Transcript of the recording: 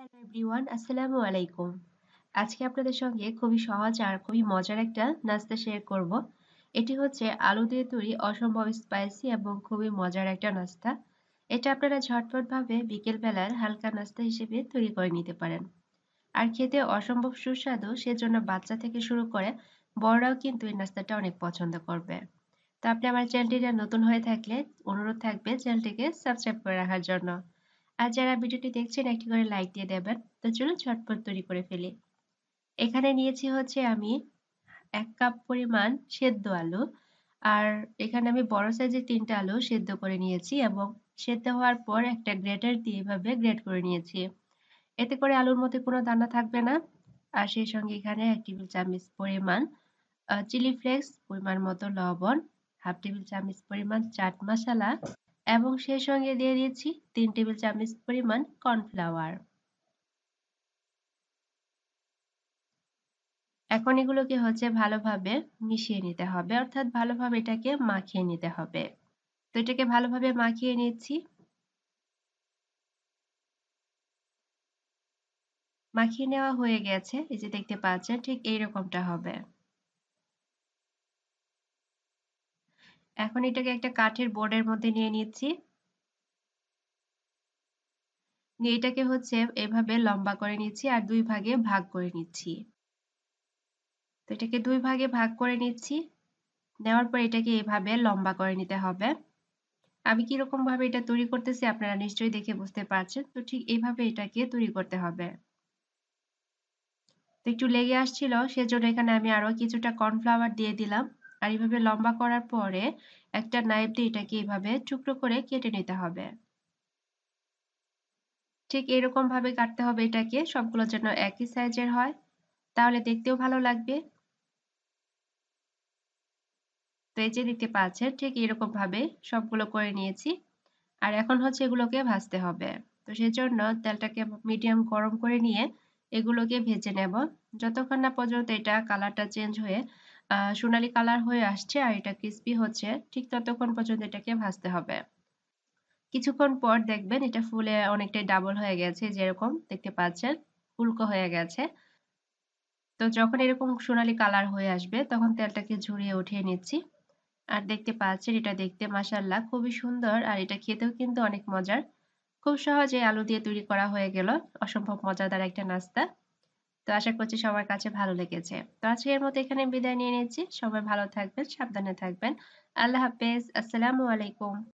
hello everyone আসসালামু আলাইকুম আজকে আপনাদের সঙ্গে খুবই সহজ আর খুবই মজার একটা নাস্তা শেয়ার করব এটি হচ্ছে আলু দিয়ে তৈরি অসম্ভব স্পাইসি এবং খুবই মজার একটা নাস্তা এটা আপনারা ঝটপটভাবে বিকেলবেলার হালকা নাস্তা হিসেবে তৈরি করে নিতে পারেন আর খেতে অসম্ভব সুস্বাদু সেজন্য বাচ্চা থেকে শুরু করে বড়রাও কিন্তু এই নাস্তাটা অনেক পছন্দ করবে তো আপনি আমার চ্যানেলটিটা নতুন হয়ে থাকলে অনুরোধ থাকবে চ্যানেলটিকে সাবস্ক্রাইব করে রাখার জন্য আর যারা ভিডিওটি দেখছেন একটি করে লাইক দিয়ে দেবেন তো চলুন ঝটপট তৈরি করে ফেলি এখানে নিয়েছি হচ্ছে আমি এক কাপ পরিমাণ সেদ্ধ আলু আর এখানে আমি বড় সাইজের তিনটা আলু সেদ্ধ করে নিয়েছি এবং সেদ্ধ হওয়ার পর একটা গ্রেটার দিয়ে এভাবে গ্রেট করে নিয়েছি এতে করে আলুর মধ্যে কোনো দানা থাকবে না আর সেই সঙ্গে এখানে এক টেবিল চামচ পরিমাণ চিলি ফ্লেক্স পরিমাণ মতো লবণ হাফ টেবিল চামচ পরিমাণ চাট মশলা এবং সেই সঙ্গে দিয়ে দিয়েছি তিন টেবিল চামচ পরিমাণ কর্নফ্লাওয়ার এখন এগুলোকে হচ্ছে ভালোভাবে মিশিয়ে নিতে হবে অর্থাৎ ভালোভাবে এটাকে মাখিয়ে নিতে হবে তো এটাকে ভালোভাবে মাখিয়ে নিচ্ছি মাখিয়ে নেওয়া হয়ে গেছে এই যে দেখতে পাচ্ছেন ঠিক এইরকমটা হবে এখন এটাকে একটা কাঠের বোর্ডের মধ্যে নিয়ে নিচ্ছি নিয়ে এটাকে হচ্ছে এভাবে লম্বা করে নিচ্ছি আর দুই ভাগে ভাগ করে নিচ্ছি তো এটাকে দুই ভাগে ভাগ করে নিচ্ছি নেওয়ার পর এটাকে এভাবে লম্বা করে নিতে হবে আমি কিরকম ভাবে এটা তৈরি করতেছি আপনারা নিশ্চয়ই দেখে বুঝতে পারছেন তো ঠিক এইভাবে এটাকে তৈরি করতে হবে তো একটু লেগে আসছিল সেজন্য এখানে আমি আরো কিছুটা কর্নফ্লাওয়ার দিয়ে দিলাম আর এইভাবে লম্বা করার পরে একটা নাইফ দিয়ে এটাকে এইভাবে টুকরো করে কেটে নিতে হবে ঠিক এরকম ভাবে কাটতে হবে এটাকে সবগুলো যেন একই সাইজের হয় তাহলে দেখতেও ভালো লাগবে তো এই যে দেখতে পাচ্ছেন ঠিক এরকম ভাবে সবগুলো করে নিয়েছি আর এখন হচ্ছে এগুলোকে ভাজতে হবে তো সেজন্য তেলটাকে মিডিয়াম গরম করে নিয়ে এগুলোকে ভেজে নেব যতক্ষণ না পর্যন্ত এটা কালারটা চেঞ্জ হয়ে সোনালি কালার হয়ে আসছে আর এটা ক্রিস্পি হচ্ছে ঠিক ততক্ষণ পর্যন্ত এটাকে ভাজতে হবে কিছুক্ষণ পর দেখবেন এটা ফুলে অনেকটাই ডাবল হয়ে গেছে যেরকম দেখতে পাচ্ছেন ফুলকো হয়ে গেছে তো যখন এরকম সোনালি কালার হয়ে আসবে তখন তেলটাকে ঝরিয়ে উঠিয়ে নিচ্ছি আর দেখতে পাচ্ছেন এটা দেখতে মাসাল্লাহ খুবই সুন্দর আর এটা খেতেও কিন্তু অনেক মজার খুব সহজে আলু দিয়ে তৈরি করা হয়ে গেল অসম্ভব মজাদার একটা নাস্তা তো আশা করছি সবার কাছে ভালো লেগেছে তো আজকের মতো এখানে বিদায় নিয়ে নিচ্ছি সবাই ভালো থাকবেন সাবধানে থাকবেন আল্লাহ হাফেজ আসসালামু আলাইকুম